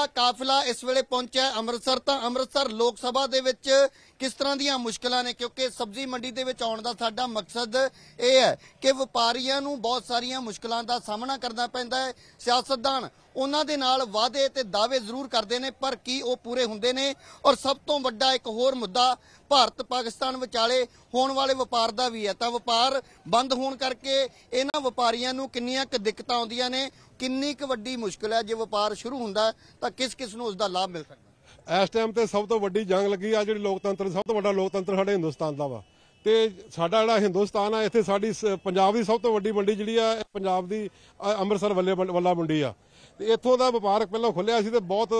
ਜਿਹੜਾ ਕਾਫਲਾ ਇਸ ਵੇਲੇ ਪਹੁੰਚਿਆ ਅੰਮ੍ਰਿਤਸਰ ਤਾਂ ਅੰਮ੍ਰਿਤਸਰ ਲੋਕ ਸਭਾ ਦੇ ਵਿੱਚ ਕਿਸ ਤਰ੍ਹਾਂ ਦੀਆਂ ਮੁਸ਼ਕਲਾਂ ਨੇ ਕਿਉਂਕਿ ਸਬਜ਼ੀ ਮੰਡੀ ਦੇ ਵਿੱਚ ਆਉਣ ਦਾ ਸਾਡਾ ਮਕਸਦ ਇਹ ਹੈ ਕਿ ਵਪਾਰੀਆਂ ਨੂੰ ਬਹੁਤ ਸਾਰੀਆਂ ਮੁਸ਼ਕਲਾਂ ਦਾ ਸਾਹਮਣਾ ਕਰਨਾ ਪੈਂਦਾ ਹੈ ਸਿਆਸਤਦਾਨ ਉਹਨਾਂ ਦੇ ਨਾਲ ਵਾਅਦੇ ਤੇ ਦਾਅਵੇ ਜ਼ਰੂਰ ਕਰਦੇ ਨੇ ਪਰ ਕੀ ਉਹ ਪੂਰੇ ਹੁੰਦੇ ਨੇ ਔਰ ਸਭ ਤੋਂ ਵੱਡਾ ਇੱਕ ਹੋਰ ਮੁੱਦਾ ਭਾਰਤ ਪਾਕਿਸਤਾਨ ਵਿਚਾਲੇ ਹੋਣ ਵਾਲੇ ਵਪਾਰ ਦਾ ਵੀ ਹੈ ਤਾਂ ਵਪਾਰ ਬੰਦ ਹੋਣ ਕਰਕੇ ਇਹਨਾਂ ਵਪਾਰੀਆਂ ਨੂੰ ਕਿੰਨੀਆਂ ਕੁ ਦਿੱਕਤਾਂ ਆਉਂਦੀਆਂ ਨੇ ਕਿੰਨੀ ਕੁ ਵੱਡੀ ਮੁਸ਼ਕਲ ਹੈ ਜੇ ਵਪਾਰ ਸ਼ੁਰੂ ਹੁੰਦਾ ਤਾਂ ਕਿਸ ਕਿਸ ਨੂੰ ਉਸ ਦਾ ਲਾਭ ਮਿਲ ਸਕਦਾ ਇਸ ਟਾਈਮ ਤੇ ਸਭ ਤੋਂ ਵੱਡੀ ਜੰਗ ਲੱਗੀ ਆ ਜਿਹੜੀ ਲੋਕਤੰਤਰ ਸਭ ਤੋਂ ਵੱਡਾ ਲੋਕਤੰਤਰ ਸਾਡੇ ਹਿੰਦੁਸਤਾਨ ਦਾ ਵਾ ਤੇ ਸਾਡਾ ਜਿਹੜਾ ਹਿੰਦੁਸਤਾਨ ਆ ਇੱਥੇ ਸਾਡੀ ਪੰਜਾਬ ਦੀ ਸਭ ਤੋਂ ਵੱਡੀ ਮੰਡੀ ਜਿਹੜੀ ਆ ਪੰਜਾਬ ਦੀ ਅੰਮ੍ਰਿਤਸਰ ਵੱਲੇ ਵੱਲਾ ਮੰਡੀ ਆ ਤੇ ਇੱਥੋਂ ਦਾ ਵਪਾਰਕ ਪਹਿਲਾਂ ਖੁੱਲਿਆ ਸੀ ਤੇ ਬਹੁਤ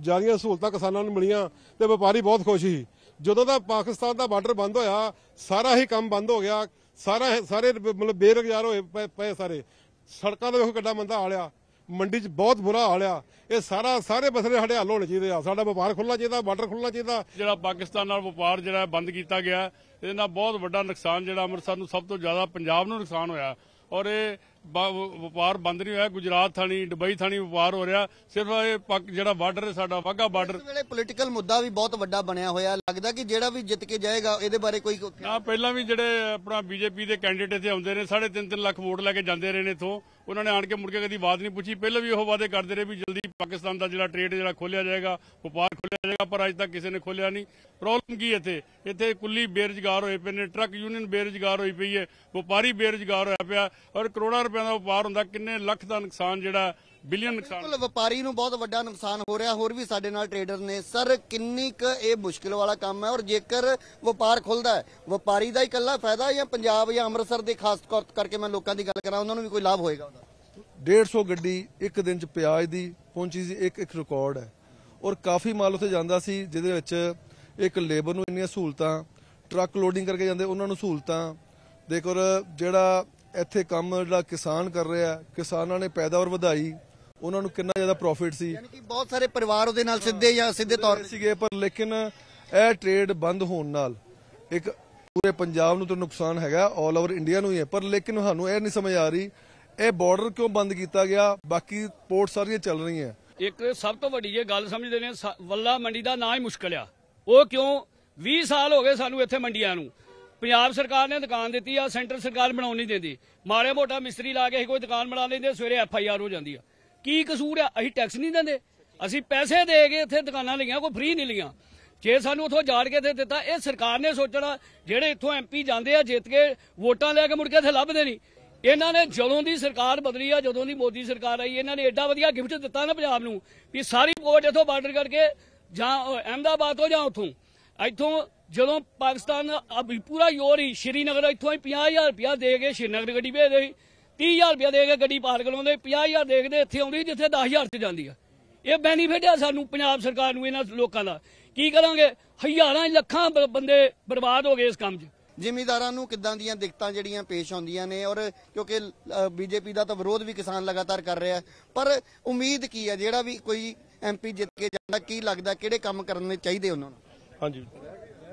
ਜ਼ਿਆਦੀਆਂ ਸਹੂਲਤਾਂ ਕਿਸਾਨਾਂ ਨੂੰ ਮਿਲੀਆਂ ਤੇ ਵਪਾਰੀ ਬਹੁਤ ਖੁਸ਼ ਸੀ ਜਦੋਂ ਦਾ ਪਾਕਿਸਤਾਨ ਦਾ ਬਾਰਡਰ ਬੰਦ ਹੋਇਆ ਸਾਰਾ ਹੀ ਕੰਮ ਬੰਦ ਹੋ ਗਿਆ ਸਾਰਾ ਸਾਰੇ ਮਤਲਬ ਬੇਰੁਜ਼ਗਾਰ ਹੋਏ ਪਏ ਸਾਰੇ ਸੜਕਾਂ ਦਾ ਵੇਖੋ ਕਿੱਡਾ ਮੰਦਾ ਆ ਮੰਡੀ 'ਚ ਬਹੁਤ ਬੁਰਾ ਹਾਲ ਆ ਇਹ ਸਾਰਾ ਸਾਰੇ ਬਸਰੇ ਸਾਡੇ ਹੱਲ ਹੋਣੇ ਚਾਹੀਦੇ ਆ ਸਾਡਾ ਵਪਾਰ ਖੁੱਲਣਾ ਚਾਹੀਦਾ ਬਾਰਡਰ ਖੁੱਲਣਾ ਚਾਹੀਦਾ ਜਿਹੜਾ ਪਾਕਿਸਤਾਨ ਨਾਲ ਵਪਾਰ ਜਿਹੜਾ ਬੰਦ ਕੀਤਾ ਗਿਆ ਇਹਦੇ ਨਾਲ ਬਹੁਤ ਵੱਡਾ ਨੁਕਸਾਨ ਜਿਹੜਾ ਅੰਮ੍ਰਿਤਸਰ ਨੂੰ ਸਭ ਤੋਂ ਜ਼ਿਆਦਾ ਪੰਜਾਬ ਨੂੰ ਨੁਕਸਾਨ ਹੋਇਆ ਔਰ ਇਹ ਵਪਾਰ ਬੰਦ ਨਹੀਂ ਹੋਇਆ ਗੁਜਰਾਤ ਥਾਣੀ ਦੁਬਈ ਥਾਣੀ ਵਪਾਰ ਹੋ ਰਿਹਾ ਸਿਰਫ ਇਹ ਜਿਹੜਾ ਬਾਰਡਰ ਹੈ ਸਾਡਾ ਵਾਗਾ ਬਾਰਡਰ ਇਸ ਵੇਲੇ ਪੋਲੀਟੀਕਲ ਮੁੱਦਾ ਵੀ ਬਹੁਤ ਵੱਡਾ ਬਣਿਆ ਹੋਇਆ ਲੱਗਦਾ ਕਿ ਜਿਹੜਾ ਵੀ ਜਿੱਤ ਕੇ ਜਾਏਗਾ ਇਹਦੇ ਬਾਰੇ ਕੋਈ ਨਾ ਪਹਿਲਾਂ ਵੀ ਜਿਹੜੇ ਆਪਣਾ ਬੀਜੇਪੀ ਦੇ ਕੈਂਡੀਡੇਟ ਇੱਥੇ ਆਉਂਦੇ ਨੇ 3.5 ਲੱਖ ਵੋਟ ਲੈ ਕੇ ਜਾਂਦੇ ਰਹੇ ਨੇ ਇਥੋਂ ਉਹਨਾਂ ਨੇ ਆਣ ਕੇ ਮੁੜ ਕੇ ਕਦੀ ਬਾਤ ਨਹੀਂ ਪੁੱਛੀ ਪਹਿਲਾਂ ਵੀ ਉਹ ਵਾਅਦੇ ਕਰਦੇ ਰਹੇ ਵੀ ਜਲਦੀ ਪਾਕਿਸਤਾਨ ਦਾ ਜਿਹੜਾ ਟ੍ਰੇਡ ਜਿਹੜਾ ਖੋਲਿਆ ਜਾਏਗਾ ਵਪਾਰ ਖੋਲਿਆ ਜਾਏਗਾ ਪਰ ਅੱਜ ਤੱਕ ਕਿਸੇ ਨੇ ਖੋਲਿਆ ਨਹੀਂ ਪ੍ਰੋਬਲਮ ਕੀ ਇੱਥੇ ਇੱਥੇ ਕੁੱਲੀ ਬੇਰੋਜ਼ਗਾਰ ਹੋਏ ਪਏ ਨੇ ਟਰੱਕ ਯੂਨੀਅਨ ਬੇਰੋਜ਼ਗਾਰ ਹੋਈ ਪਈ ਹੈ ਵਪਾਰੀ ਬੇਰੋਜ਼ਗਾਰ ਹੋਇਆ ਪਿਆ ਔਰ ਕਰੋੜਾਂ ਰੁਪਏ ਦਾ ਵਪਾਰ ਹੁੰਦਾ ਕਿੰਨੇ ਲੱਖ ਦਾ ਨੁਕਸਾਨ ਜਿਹੜਾ ਬਿਲੀਅਨ ਨੁਕਸਾਨ ਬਿਲਕੁਲ ਵਪਾਰੀ ਨੂੰ ਬਹੁਤ ਵੱਡਾ ਨੁਕਸਾਨ ਹੋ ਰਿਹਾ ਹੋਰ ਵੀ ਸਾਡੇ ਨਾਲ ਟਰੇਡਰ ਨੇ ਸਰ ਕਿੰਨੀ ਕ ਇਹ ਮੁਸ਼ਕਿਲ ਵਾਲਾ ਕੰਮ ਹੈ ਔਰ ਜੇਕਰ ਵਪਾਰ ਖੁੱਲਦਾ ਹੈ ਵਪਾਰੀ ਦਾ ਹੀ ਇਕੱਲਾ ਫਾਇਦਾ ਜਾਂ ਪੰਜਾਬ ਜਾਂ ਅੰਮ੍ਰਿਤਸਰ ਦੇ ਖਾਸ ਤੌਰ ਕਰਕੇ ਮੈਂ ਲੋਕਾਂ ਦੀ ਗੱਲ ਕਰਾਂ ਉਹਨਾਂ ਨੂੰ ਵੀ ਕੋਈ ਲਾਭ ਹੋਏਗਾ ਉਹਦਾ 150 ਗੱਡੀ ਇੱਕ ਦਿਨ ਚ ਪਿਆਜ਼ ਦੀ ਪਹੁੰਚੀ ਸੀ ਇੱਕ ਇੱਕ ਰਿਕਾਰਡ ਹੈ ਔਰ ਕਾਫੀ ਮਾਲ ਉੱਥੇ ਜਾਂਦਾ ਸੀ ਜਿਹਦੇ ਵਿੱਚ ਇੱਕ ਲੇਬਰ ਨੂੰ ਇੰਨੀਆਂ ਸਹੂਲਤਾਂ ਟਰੱਕ ਲੋਡਿੰਗ ਕਰਕੇ ਜਾਂਦੇ ਉਹਨਾਂ ਨੂੰ ਸਹੂਲਤਾਂ ਦੇਖੋ ਜਿਹੜਾ ਇੱਥੇ ਕੰਮ ਜਿਹੜਾ ਕਿਸਾਨ ਕਰ ਰਿਹਾ ਕਿਸਾਨਾਂ ਨੇ ਪੈਦਾਵਾਰ ਵਧਾਈ ਉਹਨਾਂ ਨੂੰ ਕਿੰਨਾ ਜ਼ਿਆਦਾ ਪ੍ਰੋਫਿਟ ਸੀ ਯਾਨੀ ਕਿ ਬਹੁਤ ਸਾਰੇ ਪਰਿਵਾਰ ਉਹਦੇ ਨਾਲ ਸਿੱਧੇ ਜਾਂ ਸਿੱਧੇ ਤੌਰ ਤੇ ਸੀਗੇ ਪਰ ਲੇਕਿਨ ਇਹ ਟ੍ਰੇਡ ਬੰਦ ਹੋਣ ਨਾਲ ਇੱਕ ਪੂਰੇ ਪੰਜਾਬ ਨੂੰ ਤਾਂ ਨੁਕਸਾਨ ਹੈਗਾ 올 ਓਵਰ ਇੰਡੀਆ ਨੂੰ ਹੀ ਹੈ ਪਰ ਲੇਕਿਨ ਸਾਨੂੰ ਇਹ ਨਹੀਂ ਸਮਝ ਆ ਰਹੀ ਇਹ ਬਾਰਡਰ ਕਿਉਂ ਬੰਦ ਕੀਤਾ ਗਿਆ ਬਾਕੀ ਪੋਰਟ ਸਾਰੀਆਂ ਚੱਲ ਰਹੀਆਂ ਇੱਕ ਸਭ ਤੋਂ ਵੱਡੀ ਇਹ ਗੱਲ ਸਮਝਦੇ ਨੇ ਵੱਲਾ ਮੰਡੀ ਦਾ ਨਾਂ ਹੀ ਮੁਸ਼ਕਲ ਆ ਉਹ ਕਿਉਂ 20 ਸਾਲ ਹੋ ਗਏ ਸਾਨੂੰ ਇੱਥੇ ਮੰਡੀਆਂ ਨੂੰ ਪੰਜਾਬ ਸਰਕਾਰ ਨੇ ਦੁਕਾਨ ਦਿੱਤੀ ਆ ਸੈਂਟਰ ਸਰਕਾਰ ਬਣਾਉਣ ਨਹੀਂ ਦਿੰਦੀ ਮਾਰੇ ਮੋਟਾ ਮਿਸਤਰੀ ਲਾ ਕੇ ਕੋਈ ਦੁਕਾਨ ਬਣਾ ਲੈਂਦੇ ਸਵੇਰੇ ਐਫ ਆਈ ਆਰ ਹੋ ਜਾਂਦੀ ਆ ਕੀ ਕਸੂਰ ਆ ਅਸੀਂ ਟੈਕਸ ਨਹੀਂ ਦਿੰਦੇ ਅਸੀਂ ਪੈਸੇ ਦੇ ਕੇ ਇੱਥੇ ਦੁਕਾਨਾਂ ਲਈਆਂ ਕੋਈ ਫ੍ਰੀ ਨਹੀਂ ਲਈਆਂ ਜੇ ਸਾਨੂੰ ਉਥੋਂ ਜਾੜ ਕੇ ਦੇ ਦਿੱਤਾ ਇਹ ਸਰਕਾਰ ਨੇ ਸੋਚਣਾ ਜਿਹੜੇ ਇੱਥੋਂ ਐਮਪੀ ਜਾਂਦੇ ਆ ਜਿੱਤ ਕੇ ਵੋਟਾਂ ਲੈ ਕੇ ਮੁੜ ਕੇ ਇੱਥੇ ਲੱਭਦੇ ਨਹੀਂ ਇਹਨਾਂ ਨੇ ਜਦੋਂ ਦੀ ਸਰਕਾਰ ਬਦਲੀ ਆ ਜਦੋਂ ਦੀ ਮੋਦੀ ਸਰਕਾਰ ਆਈ ਇਹਨਾਂ ਨੇ ਐਡਾ ਵਧੀਆ ਗਿਫਟ ਦਿੱਤਾ ਨਾ ਪੰਜਾਬ ਨੂੰ ਵੀ ਸਾਰੀ ਵੋਟ ਇੱਥੋਂ ਬਾਰਡਰ ਕਰਕੇ ਜਾਂ ਅਹਿਮਦਾਬਾਦ ਤੋਂ ਜਾਂ ਉਥੋਂ ਇੱਥੋਂ ਜਦੋਂ ਪਾਕਿਸਤਾਨ ਪੂਰਾ ਯੋਰੀ ਸ਼੍ਰੀਨਗਰ ਇੱਥੋਂ ਹੀ 50000 ਰੁਪਿਆ ਦੇ ਕੇ ਸ਼੍ਰੀਨਗਰ ਗੱਡੀ ਭੇਜ ਦੇਈ 30000 ਰੁਪਏ ਦੇ ਕੇ ਗੱਡੀ ਪਾਰ ਲਾਉਂਦੇ 50000 ਦੇਖਦੇ ਇੱਥੇ ਆਉਂਦੀ ਜਿੱਥੇ 10000 ਚ ਜਾਂਦੀ ਆ ਇਹ ਬੈਨੀਫਿਟ ਆ ਸਾਨੂੰ ਪੰਜਾਬ ਸਰਕਾਰ ਨੂੰ ਇਹਨਾਂ ਲੋਕਾਂ ਦਾ ਕੀ ਕਰਾਂਗੇ ਹਜ਼ਾਰਾਂ ਲੱਖਾਂ ਬੰਦੇ ਬਰਬਾਦ ਹੋ ਗਏ ਇਸ ਕੰਮ 'ਚ ਜ਼ਿਮੀਦਾਰਾਂ ਨੂੰ ਕਿੱਦਾਂ ਦੀਆਂ ਦਿੱਕਤਾਂ ਜਿਹੜੀਆਂ ਪੇਸ਼ ਆਉਂਦੀਆਂ ਨੇ ਔਰ ਕਿਉਂਕਿ ਬੀਜੇਪੀ ਦਾ ਤਾਂ ਵਿਰੋਧ ਵੀ ਕਿਸਾਨ ਲਗਾਤਾਰ ਕਰ ਰਿਹਾ ਪਰ ਉਮੀਦ ਕੀ ਹੈ ਜਿਹੜਾ ਵੀ ਕੋਈ ਐਮਪੀ ਜਿੱਤ ਕੇ ਜਾਂਦਾ ਕੀ ਲੱਗਦਾ ਕਿਹੜੇ ਕੰਮ ਕਰਨੇ ਚਾਹੀਦੇ ਉਹਨਾਂ ਨੂੰ ਹਾਂਜੀ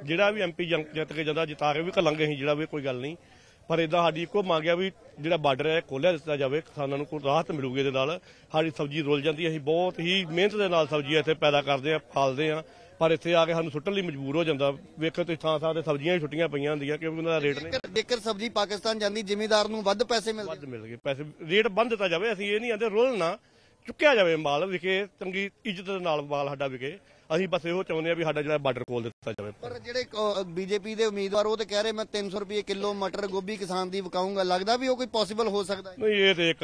ਜਿਹੜਾ ਵੀ ਐਮਪੀ ਜਿੱਤ ਕੇ ਜਾਂਦਾ ਜਿਤਾ ਕੇ ਵੀ ਘੱਲਾਂਗੇ ਅਸੀਂ ਜਿਹੜਾ ਵੀ ਕੋਈ ਗੱਲ ਨਹੀਂ ਪਰ ਇਦਾਂ ਸਾਡੀ ਇੱਕੋ ਮੰਗ ਆ ਵੀ ਜਿਹੜਾ ਬਾਰਡਰ ਹੈ ਖੋਲਿਆ ਦਿੱਤਾ ਜਾਵੇ ਕਿਸਾਨਾਂ ਨੂੰ ਕੋਈ ਰਾਹਤ ਮਿਲੂਗੀ ਇਹਦੇ ਨਾਲ ਸਾਡੀ ਸਬਜ਼ੀ ਰੋਲ ਜਾਂਦੀ ਅਸੀਂ ਬਹੁਤ ਹੀ ਮਿਹਨਤ ਦੇ ਨਾਲ ਸਬਜ਼ੀ ਇੱਥੇ ਪੈਦਾ ਕਰਦੇ ਆ ਫਾਲਦੇ ਆ ਪਰ ਇੱਥੇ ਆ ਕੇ ਸਾਨੂੰ ਸੁੱਟਣ ਲਈ ਮਜਬੂਰ ਹੋ ਜਾਂਦਾ ਵੇਖੋ ਤੁਸੀਂ ਥਾਂ ਥਾਂ ਤੇ ਸਬਜ਼ੀਆਂ ਹੀ ਛੁੱਟੀਆਂ ਪਈਆਂ ਹੁੰਦੀਆਂ ਕਿਉਂਕਿ ਉਹਨਾਂ ਦਾ ਰੇਟ ਨਹੀਂ ਜੇਕਰ ਸਬਜ਼ੀ ਪਾਕਿਸਤਾਨ ਜਾਂਦੀ ਜ਼ਿਮੀਦਾਰ ਨੂੰ ਵੱਧ ਪੈਸੇ ਮਿਲਦੇ ਵੱਧ ਮਿਲ ਗਏ ਪੈਸੇ ਰੇਟ ਬੰਦ ਦਿੱਤਾ ਜਾਵੇ ਅਸੀਂ ਇਹ ਨਹੀਂ ਆਂਦੇ ਰੋਲਣਾ ਨਾ ਚੁੱਕਿਆ ਜਾਵੇ ਮਾਲ ਵਿਕੇ ਚੰਗੀ ਇੱਜ਼ਤ ਦੇ ਨਾਲ ਮਾਲ ਸਾਡਾ ਵਿਕੇ ਅਸੀਂ ਬਸ ਇਹੋ ਚਾਹੁੰਦੇ ਆ ਵੀ ਸਾਡਾ ਜਿਹੜਾ ਬਾਰਡਰ ਕੋਲ ਦਿੱਤਾ ਜਾਵੇ ਪਰ ਜਿਹੜੇ ਬੀਜੇਪੀ ਦੇ ਉਮੀਦਵਾਰ ਉਹ ਤੇ ਕਹਿ ਰਹੇ ਮੈਂ 300 ਰੁਪਏ ਕਿਲੋ ਮਟਰ ਗੋਭੀ ਕਿਸਾਨ ਦੀ ਵਿਕਾਉਂਗਾ ਲੱਗਦਾ ਵੀ ਉਹ ਕੋਈ ਪੋਸੀਬਲ ਹੋ ਸਕਦਾ ਨਹੀਂ ਇਹ ਤੇ ਇੱਕ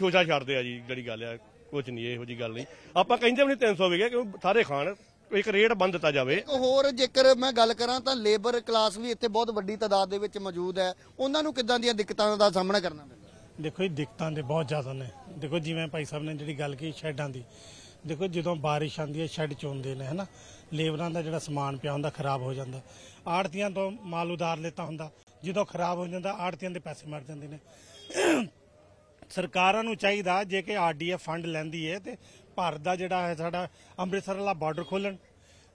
ਛੋਜਾ ਛੱਡਦੇ ਆ ਜੀ ਜਿਹੜੀ ਗੱਲ ਆ ਕੁਝ ਨਹੀਂ ਇਹੋ ਜੀ ਗੱਲ ਨਹੀਂ ਆਪਾਂ ਕਹਿੰਦੇ ਵੀ 300 ਵਿਕਿਆ ਕਿਉਂ ਸਾਰੇ ਖਾਣ ਇੱਕ ਰੇਟ ਬੰਦ ਦਿੱਤਾ ਜਾਵੇ ਇੱਕ ਹੋਰ ਜੇਕਰ ਮੈਂ ਗੱਲ ਕਰਾਂ ਤਾਂ ਲੇਬਰ ਕਲਾਸ ਵੀ ਇੱਥੇ ਬਹੁਤ ਵੱਡੀ ਤਾਦਾਦ ਦੇ ਵਿੱਚ ਮੌਜੂਦ ਹੈ ਉਹਨਾਂ ਨੂੰ ਕਿਦਾਂ ਦੀਆਂ ਦਿੱਕਤਾਂ ਦਾ ਸਾਹਮਣਾ ਕਰਨਾ ਪੈਂਦਾ ਦੇਖੋ ਜੀ ਦਿੱਕਤਾਂ ਦੇ ਬਹੁਤ ਜ਼ਿਆਦਾ ਨੇ ਦੇਖੋ ਜਿਵੇਂ ਭਾਈ ਸਾਹਿਬ ਨੇ ਜਿਹੜੀ ਗੱਲ ਕੀਤੀ ਸ਼ੈੱਡਾਂ ਦੀ ਦੇਖੋ ਜਦੋਂ ਬਾਰਿਸ਼ ਆਂਦੀ ਹੈ ਸ਼ੈੱਡ ਚੋਂਦੇ ਨੇ ਹਨਾ ਲੇਬਰਾਂ ਦਾ ਜਿਹੜਾ ਸਮਾਨ ਪਿਆ ਹੁੰਦਾ ਖਰਾਬ ਹੋ ਜਾਂਦਾ ਆੜਤੀਆਂ ਤੋਂ ਮਾਲ ਉਧਾਰ ਲੈਤਾ ਹੁੰਦਾ ਜਦੋਂ ਖਰਾਬ ਹੋ ਜਾਂਦਾ ਆੜਤੀਆਂ ਦੇ ਪੈਸੇ ਮਰ ਜਾਂਦੇ ਨੇ ਸਰਕਾਰਾਂ ਨੂੰ ਚਾਹੀਦਾ ਜੇ ਕਿ ਆਰਡੀਐਫ ਫੰਡ ਲੈਂਦੀ ਹੈ ਤੇ ਭਾਰਤ ਦਾ ਜਿਹੜਾ ਹੈ ਸਾਡਾ ਅੰਮ੍ਰਿਤਸਰ ਵਾਲਾ ਬਾਰਡਰ ਖੋਲਣ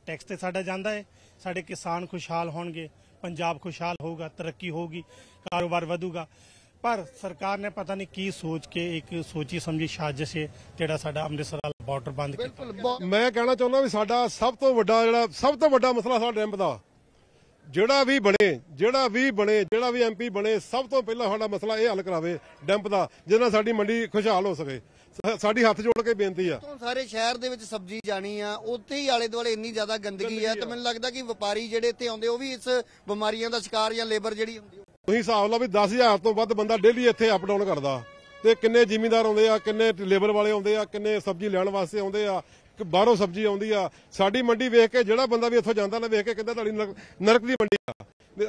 ਟੈਕਸ ਤੇ ਸਾਡਾ ਜਾਂਦਾ ਹੈ ਸਾਡੇ ਕਿਸਾਨ ਖੁਸ਼ਹਾਲ ਹੋਣਗੇ ਪੰਜਾਬ ਖੁਸ਼ਹਾਲ ਹੋਊਗਾ ਤਰੱਕੀ ਹੋਊਗੀ ਕਾਰੋਬਾਰ ਵਧੂਗਾ ਪਰ ਸਰਕਾਰ ਨੇ ਪਤਾ ਨਹੀਂ ਕੀ ਸੋਚ ਕੇ ਇੱਕ ਸੋਚੀ ਸਮਝੀ ਸਾਜ਼ਿਸ਼ ਹੈ ਜਿਹੜਾ ਸਾਡਾ ਅੰਮ੍ਰਿਤਸਰ ਵਾਲਾ ਬਾਰਡਰ ਬੰਦ ਕੀਤਾ ਮੈਂ ਕਹਿਣਾ ਚਾਹੁੰਦਾ ਵੀ ਸਾਡਾ ਸਭ ਤੋਂ ਵੱਡਾ ਜਿਹੜਾ ਸਭ ਤੋਂ ਵੱਡਾ ਮਸਲਾ ਸਾਡਾ ਡੈਮ ਦਾ ਜਿਹੜਾ ਵੀ ਬਣੇ ਜਿਹੜਾ ਵੀ ਬਣੇ ਜਿਹੜਾ ਵੀ ਐਮਪੀ ਬਣੇ ਸਭ ਤੋਂ ਪਹਿਲਾਂ ਸਾਡਾ ਮਸਲਾ ਇਹ ਹੱਲ ਕਰਾਵੇ ਡੈਂਪ ਦਾ ਜਿਹਦੇ ਨਾਲ ਸਾਡੀ ਮੰਡੀ ਖੁਸ਼ਹਾਲ ਹੋ ਸਕੇ ਸਾਡੀ ਹੱਥ ਜੋੜ ਕੇ ਬੇਨਤੀ ਆ ਸਾਰੇ ਸ਼ਹਿਰ ਦੇ ਵਿੱਚ ਸਬਜ਼ੀ ਜਾਣੀ ਆ ਉੱਥੇ ਹੀ ਆਲੇ ਦੁਆਲੇ ਇੰਨੀ ਜ਼ਿਆਦਾ ਗੰਦਗੀ ਆ ਤੇ ਮੈਨੂੰ ਲੱਗਦਾ ਕਿ ਵਪਾਰੀ ਜਿਹੜੇ ਇੱਥੇ ਆਉਂਦੇ ਉਹ ਵੀ ਇਸ ਬਿਮਾਰੀਆਂ ਦਾ ਸ਼ਿਕਾਰ ਜਾਂ ਲੇਬਰ ਜਿਹੜੀ ਹੁੰਦੀ ਤੁਸੀਂ ਹਿਸਾਬ ਲਾ ਵੀ 10000 ਤੋਂ ਵੱਧ ਬੰਦਾ ਡੇਲੀ ਇੱਥੇ ਅਪ ਡਾਊਨ ਕਰਦਾ ਤੇ ਕਿੰਨੇ ਜ਼ਿਮੀਂਦਾਰ ਆਉਂਦੇ ਆ ਕਿੰਨੇ ਲੇਬਰ ਵਾਲੇ ਆਉਂਦੇ ਆ ਕਿੰਨੇ ਸਬਜ਼ੀ ਲੈਣ ਵਾਸਤੇ ਆਉਂਦੇ ਆ ਕਿ ਬਾਹਰੋਂ ਸਬਜ਼ੀ ਆਉਂਦੀ ਆ ਸਾਡੀ ਮੰਡੀ ਵੇਖ ਕੇ ਜਿਹੜਾ ਬੰਦਾ ਵੀ ਇੱਥੋਂ ਜਾਂਦਾ ਨਾ ਵੇਖ ਕੇ ਕਹਿੰਦਾ ਤੁਹਾਡੀ ਨਰਕ ਦੀ ਮੰਡੀ ਆ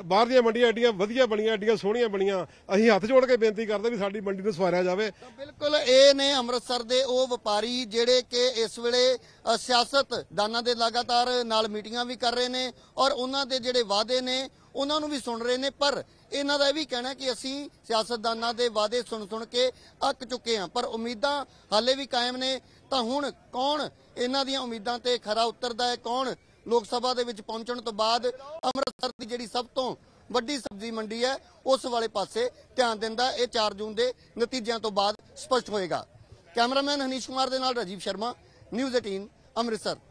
ਬਾਹਰ ਦੀਆਂ ਮੰਡੀਆਂ ਐਡੀਆਂ ਵਧੀਆ ਬਣੀਆਂ ਐਡੀਆਂ ਸੋਹਣੀਆਂ ਬਣੀਆਂ ਅਸੀਂ ਹੱਥ ਜੋੜ ਕੇ ਬੇਨਤੀ ਕਰਦੇ ਵੀ ਸਾਡੀ ਮੰਡੀ ਨੂੰ ਸਵਾਰਿਆ ਜਾਵੇ ਬਿਲਕੁਲ ਇਹ ਨੇ ਅੰਮ੍ਰਿਤਸਰ ਦੇ ਉਹ ਵਪਾਰੀ ਜਿਹੜੇ ਕਿ ਇਸ ਵੇਲੇ ਸਿਆਸਤਦਾਨਾਂ ਦੇ ਲਗਾਤਾਰ ਨਾਲ ਮੀਟਿੰਗਾਂ ਵੀ ਕਰ ਰਹੇ ਨੇ ਔਰ ਉਹਨਾਂ ਦੇ ਜਿਹੜੇ ਵਾਅਦੇ ਨੇ ਉਹਨਾਂ ਨੂੰ ਵੀ ਸੁਣ ਰਹੇ ਨੇ ਪਰ ਇਹਨਾਂ ਦਾ ਇਹ ਵੀ ਕਹਿਣਾ ਕਿ ਅਸੀਂ ਸਿਆਸਤਦਾਨਾਂ ਦੇ ਵਾਅਦੇ ਸੁਣ ਸੁਣ ਕੇ ਅੱਕ ਚੁੱਕੇ ਹਾਂ ਪਰ ਉਮੀਦਾਂ ਹਾਲੇ ਵੀ ਕਾਇਮ ਨੇ ਤਾਂ ਹੁਣ ਕੌਣ ਇਹਨਾਂ ਦੀਆਂ ਉਮੀਦਾਂ ਤੇ ਖਰਾ ਉਤਰਦਾ ਹੈ ਕੌਣ ਲੋਕ ਸਭਾ ਦੇ ਵਿੱਚ ਪਹੁੰਚਣ ਤੋਂ ਬਾਅਦ ਅੰਮ੍ਰਿਤਸਰ ਦੀ ਜਿਹੜੀ ਸਭ ਤੋਂ ਵੱਡੀ ਸਬਜ਼ੀ ਮੰਡੀ ਹੈ ਉਸ ਵਾਲੇ ਪਾਸੇ ਧਿਆਨ ਦਿੰਦਾ ਇਹ 4 ਜੂਨ ਦੇ ਨਤੀਜਿਆਂ ਤੋਂ ਬਾਅਦ ਸਪਸ਼ਟ ਹੋਏਗਾ ਕੈਮਰਾਮੈਨ ਹਨੀਸ਼ ਕੁਮਾਰ ਦੇ ਨਾਲ ਰਜੀਵ ਸ਼ਰਮਾ ਨਿਊਜ਼ 18 ਅੰਮ੍ਰਿਤਸਰ